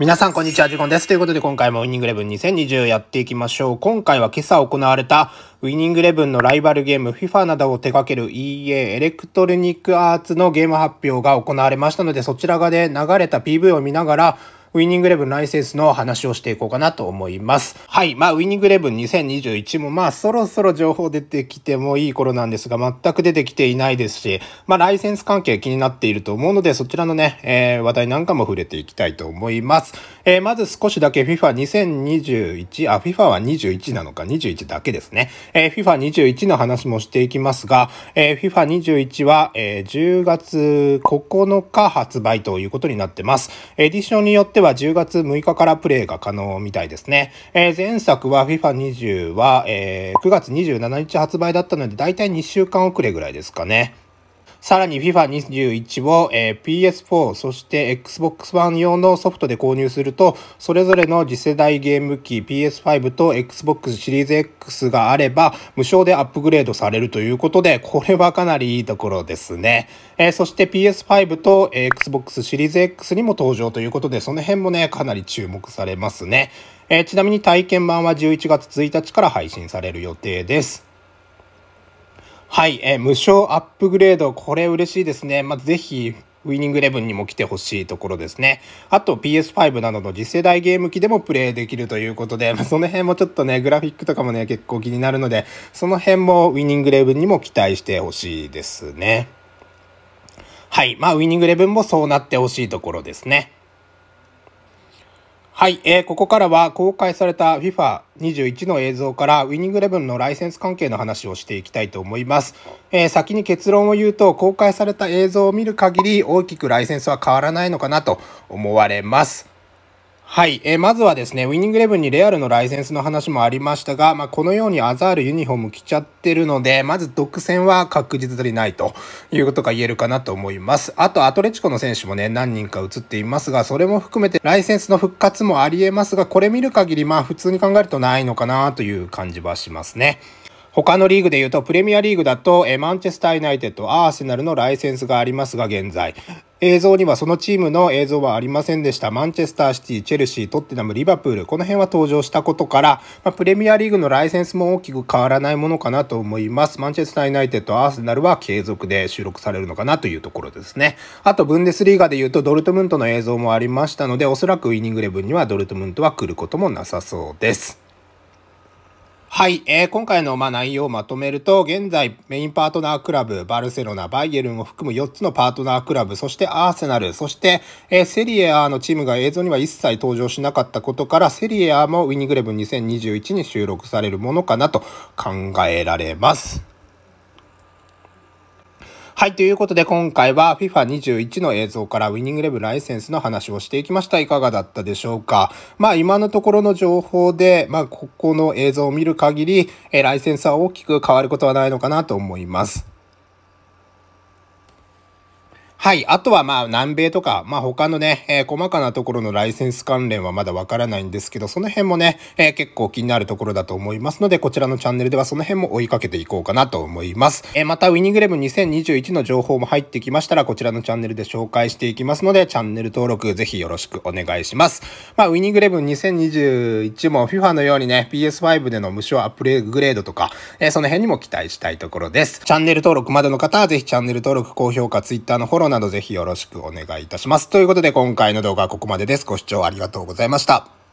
皆さん、こんにちは。ジコンです。ということで、今回もウィニングレブン2020やっていきましょう。今回は今朝行われたウィニングイレブンのライバルゲーム FIFA などを手掛ける EA エレクトロニックアーツのゲーム発表が行われましたので、そちら側で流れた PV を見ながら、ウィニングレブンライセンスの話をしていこうかなと思います。はい。まあ、ウィニングレブン2021もまあ、そろそろ情報出てきてもいい頃なんですが、全く出てきていないですし、まあ、ライセンス関係気になっていると思うので、そちらのね、えー、話題なんかも触れていきたいと思います。えー、まず少しだけ FIFA2021、あ、FIFA は21なのか、21だけですね。えー、FIFA21 の話もしていきますが、えー、FIFA21 は、えー、10月9日発売ということになってます。エディションによっては10月6日からプレイが可能みたいですね。えー、前作は FIFA20 は、えー、9月27日発売だったので、だいたい2週間遅れぐらいですかね。さらに FIFA21 を、えー、PS4、そして Xbox One 用のソフトで購入すると、それぞれの次世代ゲーム機 PS5 と Xbox シリーズ X があれば、無償でアップグレードされるということで、これはかなりいいところですね。えー、そして PS5 と、Xbox シリーズ X にも登場ということで、その辺もね、かなり注目されますね。えー、ちなみに体験版は11月1日から配信される予定です。はい、えー、無償アップグレード、これ嬉しいですね。まあ、ぜひ、ウィニングイレブンにも来てほしいところですね。あと PS5 などの次世代ゲーム機でもプレイできるということで、まあ、その辺もちょっとね、グラフィックとかもね、結構気になるので、その辺もウィニングイレブンにも期待してほしいですね。はい。まあ、ウィニングイレブンもそうなってほしいところですね。はい、えー、ここからは公開された FIFA21 の映像からウィニングレブンのライセンス関係の話をしていきたいと思います、えー、先に結論を言うと公開された映像を見る限り大きくライセンスは変わらないのかなと思われますはい、えー、まずはですね、ウィニングレブンにレアルのライセンスの話もありましたが、まあ、このようにアザールユニフォーム着ちゃってるので、まず独占は確実にないということが言えるかなと思います。あと、アトレチコの選手もね、何人か映っていますが、それも含めてライセンスの復活もありえますが、これ見る限り、まあ、普通に考えるとないのかなという感じはしますね。他のリーグで言うと、プレミアリーグだと、えマンチェスター・ユナイテッド、アーセナルのライセンスがありますが、現在、映像にはそのチームの映像はありませんでした。マンチェスターシティ、チェルシー、トッテナム、リバプール、この辺は登場したことから、まあ、プレミアリーグのライセンスも大きく変わらないものかなと思います。マンチェスターユナイテッド、アーセナルは継続で収録されるのかなというところですね。あと、ブンデスリーガで言うとドルトムントの映像もありましたので、おそらくウイニングレブンにはドルトムントは来ることもなさそうです。はい、えー、今回のま内容をまとめると、現在メインパートナークラブ、バルセロナ、バイエルンを含む4つのパートナークラブ、そしてアーセナル、そして、えー、セリエ A のチームが映像には一切登場しなかったことから、セリエ A もウィニグレブン2021に収録されるものかなと考えられます。はい、ということで今回は FIFA21 の映像からウィニングレブライセンスの話をしていきました。いかがだったでしょうかまあ今のところの情報で、まあここの映像を見る限り、えライセンスは大きく変わることはないのかなと思います。はい。あとは、まあ、南米とか、まあ、他のね、えー、細かなところのライセンス関連はまだわからないんですけど、その辺もね、えー、結構気になるところだと思いますので、こちらのチャンネルではその辺も追いかけていこうかなと思います。えー、また、ウィニングレブン2021の情報も入ってきましたら、こちらのチャンネルで紹介していきますので、チャンネル登録ぜひよろしくお願いします。まあ、ウィニングレブン2021も FIFA のようにね、PS5 での無償アップグレードとか、えその辺にも期待したいところです。チャンネル登録までの方は、ぜひチャンネル登録、高評価、Twitter のフォローなどぜひよろしくお願いいたします。ということで今回の動画はここまでです。ご視聴ありがとうございました。